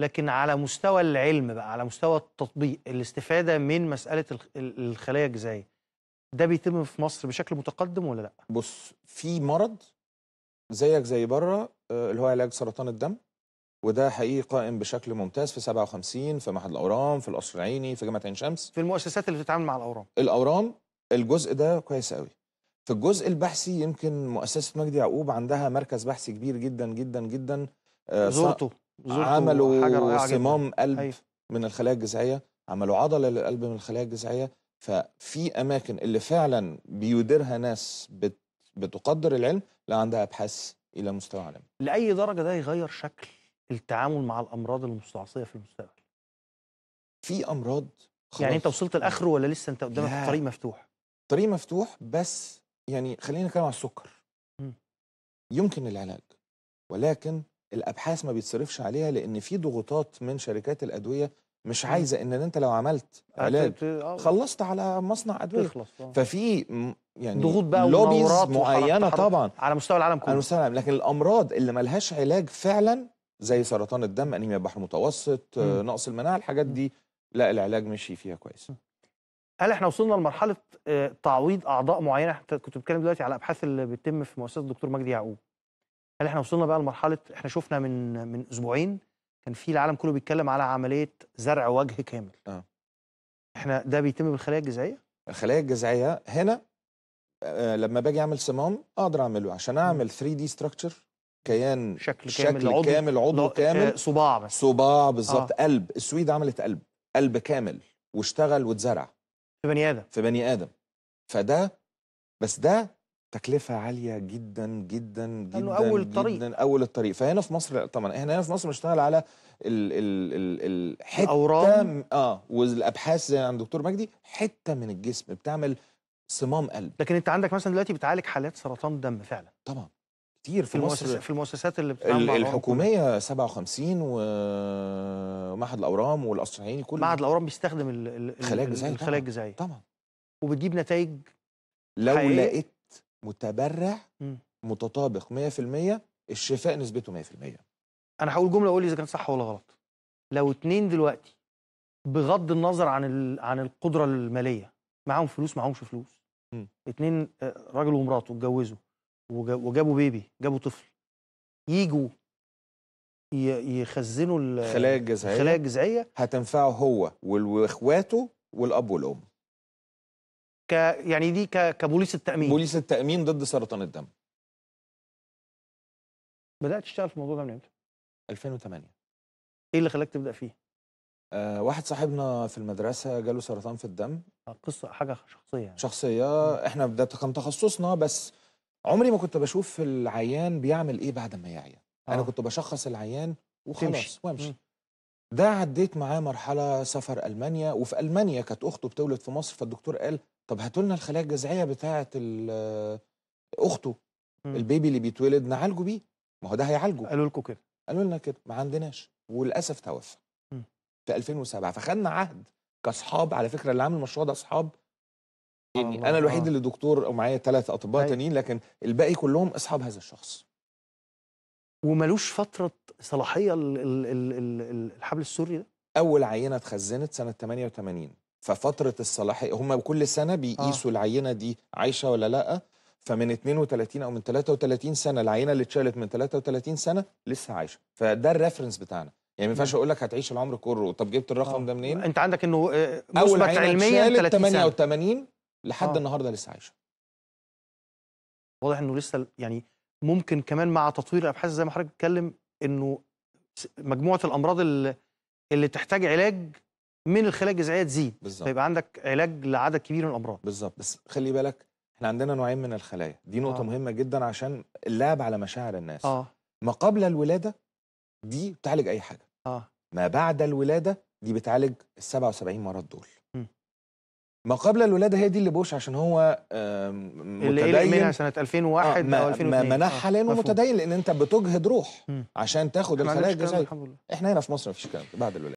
لكن على مستوى العلم بقى على مستوى التطبيق الاستفاده من مساله الخلايا الجذعيه ده بيتم في مصر بشكل متقدم ولا لا بص في مرض زيك زي بره آه، اللي هو علاج سرطان الدم وده حقيقي قائم بشكل ممتاز في 57 في معهد الاورام في القصر العيني في جامعه عين شمس في المؤسسات اللي بتتعامل مع الاورام الاورام الجزء ده كويس قوي في الجزء البحثي يمكن مؤسسه مجدي يعقوب عندها مركز بحثي كبير جدا جدا جدا آه، زورته عملوا صمام قلب أيوة. من الخلايا الجذعيه عملوا عضله للقلب من الخلايا الجذعيه ففي اماكن اللي فعلا بيديرها ناس بت بتقدر العلم لا عندها ابحاث الى مستوى عالمي لاي درجه ده يغير شكل التعامل مع الامراض المستعصيه في المستقبل في امراض خلاص. يعني انت وصلت لاخره ولا لسه انت قدامك طريق مفتوح طريق مفتوح بس يعني خلينا نتكلم على السكر م. يمكن العلاج ولكن الابحاث ما بيتصرفش عليها لان في ضغوطات من شركات الادويه مش عايزه ان انت لو عملت علاج آه. خلصت على مصنع ادويه تخلص آه. ففي يعني ضغوط بقى لوبيز معينه طبعا على مستوى العالم كله على مستوى العالم لكن الامراض اللي ملهاش علاج فعلا زي سرطان الدم انيميا بحر متوسط آه، م. نقص المناعه الحاجات دي لا العلاج مشي فيها كويس هل احنا وصلنا لمرحله تعويض اعضاء معينه انت كنت بتتكلم دلوقتي على ابحاث اللي بتتم في مؤسسه الدكتور مجدي يعقوب هل احنا وصلنا بقى لمرحله احنا شفنا من من اسبوعين كان في العالم كله بيتكلم على عمليه زرع وجه كامل اه احنا ده بيتم بالخلايا الجذعيه الخلايا الجذعيه هنا آه لما باجي اعمل صمام اقدر اعمله عشان اعمل 3 دي ستراكشر كيان شكل, شكل كامل شكل عضو كامل عضو آه، كامل صباع مثلا صباع بالظبط آه. قلب السويد عملت قلب قلب كامل واشتغل واتزرع في بني ادم في بني ادم فده بس ده تكلفة عالية جدا جدا جدا لأنه أول الطريق جدا أول الطريق فهنا في مصر طبعا احنا هنا في مصر بنشتغل على ال ال ال حتة أورام. اه والأبحاث زي عند دكتور مجدي حتة من الجسم بتعمل صمام قلب لكن أنت عندك مثلا دلوقتي بتعالج حالات سرطان دم فعلا طبعا كتير في, في مصر في المؤسسات اللي بتعمل الحكوميه 57 ومعهد الاورام والقصرعيني كله معهد الاورام بيستخدم الخلايا الجذعيه الخلايا الجذعيه طبعا وبتجيب نتائج لو لقيت متبرع إمم. متطابق 100% الشفاء نسبته 100% انا هقول جمله اقول لي اذا كانت صح ولا غلط لو اتنين دلوقتي بغض النظر عن ال... عن القدره الماليه معاهم فلوس معاهمش فلوس م. إمم. اتنين آه، راجل ومراته اتجوزوا وجابوا بيبي جابوا طفل يجوا يخزنوا الخلايا الجذعيه الخلايا الجذعيه هتنفعه هو واخواته والاب والام ك يعني دي ك... كبوليس التامين بوليس التامين ضد سرطان الدم بدات تشتغل في الموضوع ده من امتى 2008 ايه اللي خلاك تبدا فيه آه واحد صاحبنا في المدرسه جاله سرطان في الدم آه، قصه حاجه شخصيه يعني. شخصيه م. احنا ده كان تخصصنا بس عمري ما كنت بشوف العيان بيعمل ايه بعد ما يعيا آه. انا كنت بشخص العيان وخلاص وامشي ده عديت معاه مرحلة سفر ألمانيا وفي ألمانيا كانت أخته بتولد في مصر فالدكتور قال طب هاتوا لنا الخلايا الجذعية بتاعة آه، أخته مم. البيبي اللي بيتولد نعالجه بيه ما هو ده هيعالجه قالوا لكم كده قالوا لنا كده ما عندناش وللأسف توفى في 2007 فخدنا عهد كأصحاب على فكرة اللي عامل المشروع ده أصحاب يعني أنا الوحيد اللي دكتور ومعايا ثلاث أطباء أيوة. تانيين لكن الباقي كلهم أصحاب هذا الشخص وملوش فتره صلاحيه الحبل السوري ده اول عينه اتخزنت سنه 88 ففتره الصلاحيه هم كل سنه بيقيسوا آه. العينه دي عايشه ولا لا فمن 32 او من 33 سنه العينه اللي اتشالت من 33 سنه لسه عايشه فده الريفرنس بتاعنا يعني ما ينفعش اقول لك هتعيش العمر كله طب جبت الرقم آه. ده منين انت عندك انه آه، اول عينه علميا 88 لحد آه. النهارده لسه عايشه واضح انه لسه يعني ممكن كمان مع تطوير الابحاث زي ما حضرتك بتتكلم انه مجموعه الامراض اللي, اللي تحتاج علاج من الخلايا الجذعيه تزيد بالظبط فيبقى عندك علاج لعدد كبير من الامراض بالظبط بس خلي بالك احنا عندنا نوعين من الخلايا دي نقطه آه. مهمه جدا عشان اللعب على مشاعر الناس آه. ما قبل الولاده دي بتعالج اي حاجه آه. ما بعد الولاده دي بتعالج ال 77 مرض دول ما قبل الولاده هي دي اللي بوش عشان هو متدين اللي منها سنه 2001 او 2002 منحها آه لانه متدين لان انت بتجهد روح عشان تاخد الخلايا الجسديه احنا هنا في مصر ما فيش كلام بعد الولاده